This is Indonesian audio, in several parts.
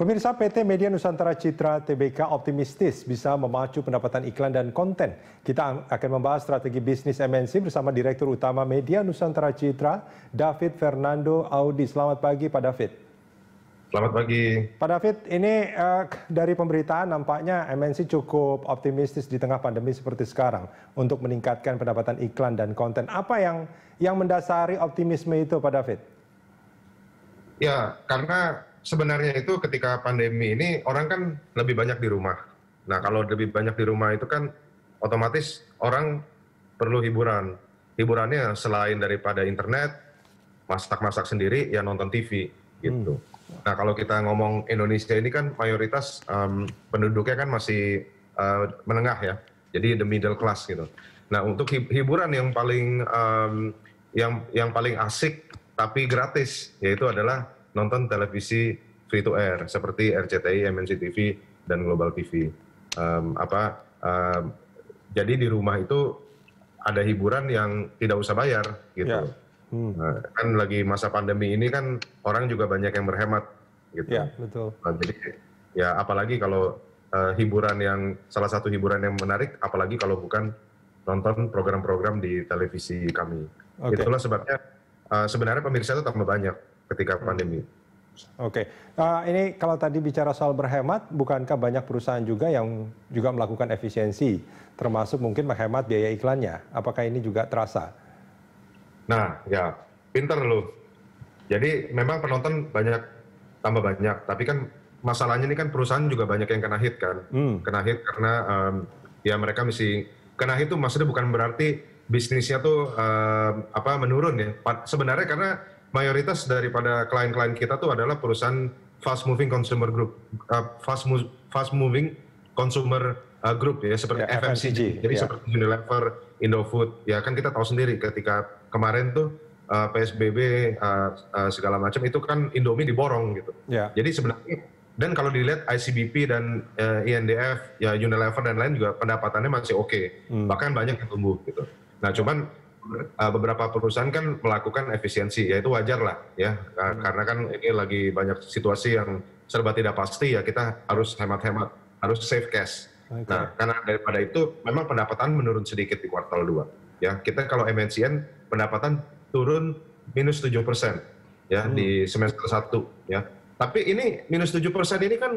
Pemirsa PT Media Nusantara Citra TBK optimistis bisa memacu pendapatan iklan dan konten. Kita akan membahas strategi bisnis MNC bersama Direktur Utama Media Nusantara Citra, David Fernando Audi. Selamat pagi Pak David. Selamat pagi. Pak David, ini uh, dari pemberitaan nampaknya MNC cukup optimistis di tengah pandemi seperti sekarang untuk meningkatkan pendapatan iklan dan konten. Apa yang yang mendasari optimisme itu Pak David? Ya, karena sebenarnya itu ketika pandemi ini orang kan lebih banyak di rumah. Nah kalau lebih banyak di rumah itu kan otomatis orang perlu hiburan. Hiburannya selain daripada internet, masak-masak sendiri, ya nonton TV gitu. Hmm. Nah kalau kita ngomong Indonesia ini kan mayoritas um, penduduknya kan masih uh, menengah ya, jadi the middle class gitu. Nah untuk hiburan yang paling um, yang yang paling asik tapi gratis yaitu adalah nonton televisi free to air seperti RCTI, MNC TV dan Global TV. Um, apa um, jadi di rumah itu ada hiburan yang tidak usah bayar gitu. Yeah. Hmm. Nah, kan lagi masa pandemi ini kan orang juga banyak yang berhemat gitu. Ya, betul. Nah, jadi ya apalagi kalau uh, hiburan yang salah satu hiburan yang menarik apalagi kalau bukan nonton program-program di televisi kami. Okay. Itulah sebabnya uh, sebenarnya pemirsa itu tambah banyak ketika hmm. pandemi. Oke, okay. uh, eh, ini kalau tadi bicara soal berhemat, bukankah banyak perusahaan juga yang juga melakukan efisiensi, termasuk mungkin menghemat biaya iklannya? Apakah ini juga terasa? Nah, ya, pinter loh. Jadi memang penonton banyak tambah banyak, tapi kan masalahnya ini kan perusahaan juga banyak yang kena hit kan, hmm. kena hit karena um, ya mereka mesti kena hit itu maksudnya bukan berarti bisnisnya tuh um, apa menurun ya. Sebenarnya karena mayoritas daripada klien-klien kita tuh adalah perusahaan fast moving consumer group, uh, fast mo fast moving consumer uh, group ya seperti ya, FMCG. FMCG. Jadi ya. seperti Unilever, Indofood ya kan kita tahu sendiri ketika kemarin tuh uh, eh, PSBB uh, uh, segala macam itu kan Indomie diborong gitu. Ya. Jadi sebenarnya dan kalau dilihat ICBP dan uh, INDF ya Unilever dan lain juga pendapatannya masih oke. Okay. Hmm. Bahkan banyak yang tumbuh gitu. Nah, cuman Eh, beberapa perusahaan kan melakukan efisiensi, ya itu wajar lah ya, hmm. karena kan ini lagi banyak situasi yang serba tidak pasti ya kita harus hemat-hemat, harus save cash. Okay. Nah, karena daripada itu memang pendapatan menurun sedikit di kuartal 2. Ya, kita kalau MNCN pendapatan turun minus 7 persen ya hmm. di semester 1 ya. Tapi ini minus 7 persen ini kan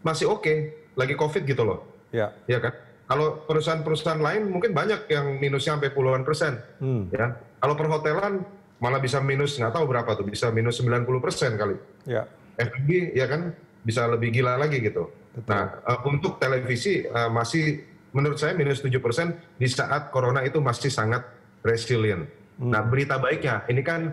masih oke, okay, lagi COVID gitu loh. Ya. Yeah. Ya kan? Kalau perusahaan-perusahaan lain mungkin banyak yang minusnya sampai puluhan persen. Hmm. Ya. Kalau perhotelan malah bisa minus nggak tahu berapa tuh, bisa minus 90 persen kali. Ya. F&B ya kan bisa lebih gila lagi gitu. Betul. Nah uh, untuk televisi uh, masih menurut saya minus 7 persen di saat corona itu masih sangat resilient. Hmm. Nah berita baiknya ini kan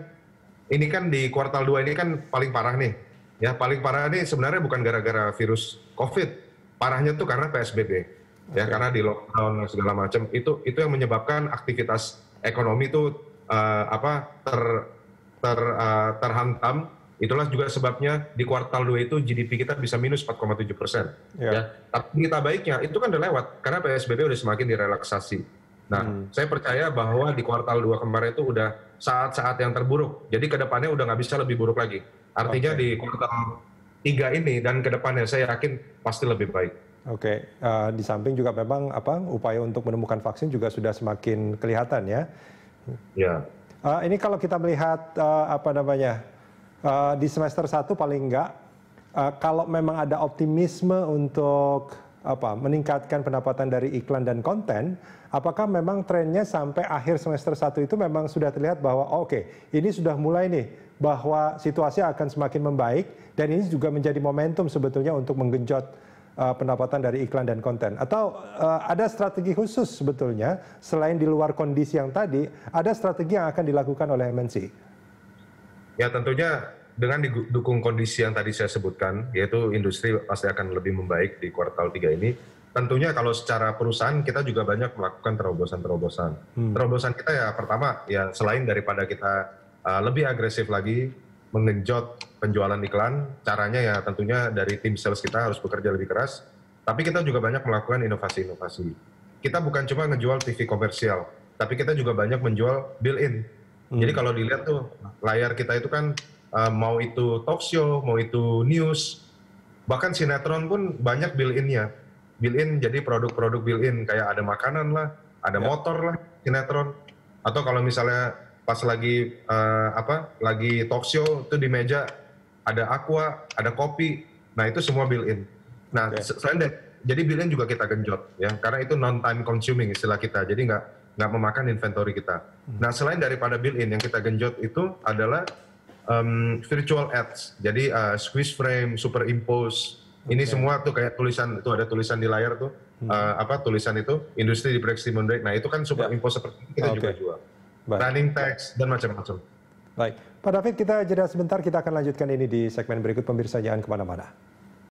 ini kan di kuartal 2 ini kan paling parah nih. Ya paling parah ini sebenarnya bukan gara-gara virus COVID, parahnya tuh karena PSBB ya okay. karena di lockdown segala macam itu itu yang menyebabkan aktivitas ekonomi itu uh, apa ter ter uh, terhantam itulah juga sebabnya di kuartal 2 itu GDP kita bisa minus 4,7 persen yeah. ya tapi kita baiknya itu kan udah lewat karena PSBB udah semakin direlaksasi nah hmm. saya percaya bahwa di kuartal 2 kemarin itu udah saat-saat yang terburuk jadi kedepannya udah nggak bisa lebih buruk lagi artinya okay. di kuartal tiga ini dan kedepannya saya yakin pasti lebih baik Oke, okay. uh, eh, di samping juga memang apa upaya untuk menemukan vaksin juga sudah semakin kelihatan ya. Ya. Uh, ini kalau kita melihat uh, apa namanya uh, di semester satu paling enggak uh, kalau memang ada optimisme untuk apa meningkatkan pendapatan dari iklan dan konten, apakah memang trennya sampai akhir semester satu itu memang sudah terlihat bahwa oh, oke, okay, ini sudah mulai nih bahwa situasi akan semakin membaik dan ini juga menjadi momentum sebetulnya untuk menggenjot uh, pendapatan dari iklan dan konten. Atau uh, ada strategi khusus sebetulnya selain di luar kondisi yang tadi, ada strategi yang akan dilakukan oleh MNC. Ya tentunya dengan dukung kondisi yang tadi saya sebutkan, yaitu industri pasti akan lebih membaik di kuartal 3 ini. Tentunya kalau secara perusahaan kita juga banyak melakukan terobosan-terobosan. Hmm. Terobosan kita ya pertama ya selain daripada kita uh, lebih agresif lagi mengenjot penjualan iklan. Caranya ya tentunya dari tim sales kita harus bekerja lebih keras. Tapi kita juga banyak melakukan inovasi-inovasi. Kita bukan cuma ngejual TV komersial, tapi kita juga banyak menjual built-in. Hmm. Jadi kalau dilihat tuh layar kita itu kan eh, mau itu talk show, mau itu news, bahkan sinetron pun banyak built-innya. Built-in jadi produk-produk built-in kayak ada makanan lah, ada ya. motor lah sinetron. Atau kalau misalnya pas lagi uh, apa lagi talk show itu di meja ada aqua, ada kopi. Nah, itu semua built in. Nah, okay. selain that, jadi built in juga kita genjot ya karena itu non time consuming istilah kita. Jadi nggak nggak memakan inventory kita. Hmm. Nah, selain daripada built in yang kita genjot itu adalah um, virtual ads. Jadi uh, squeeze frame, superimpose. Okay. Ini semua tuh kayak tulisan itu ada tulisan di layar tuh hmm. uh, apa tulisan itu industri diprediksi menurun. Nah, itu kan ya. superimpose yeah. seperti itu kita okay. juga jual. Baik. planning tax, dan macam-macam. Baik, Pak David kita jeda sebentar, kita akan lanjutkan ini di segmen berikut pemirsa jangan kemana-mana.